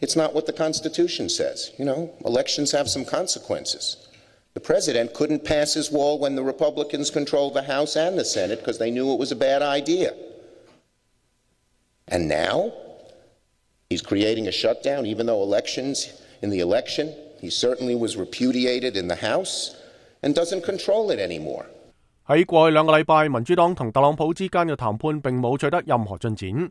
It's not what the Constitution says. You know, elections have some consequences. The president couldn't pass his wall when the Republicans controlled the House and the Senate because they knew it was a bad idea. And now he's creating a shutdown, even though elections, in the election, he certainly was repudiated in the House and doesn't control it anymore. 喺過去兩個禮拜，民主黨同特朗普之間嘅談判並冇取得任何進展。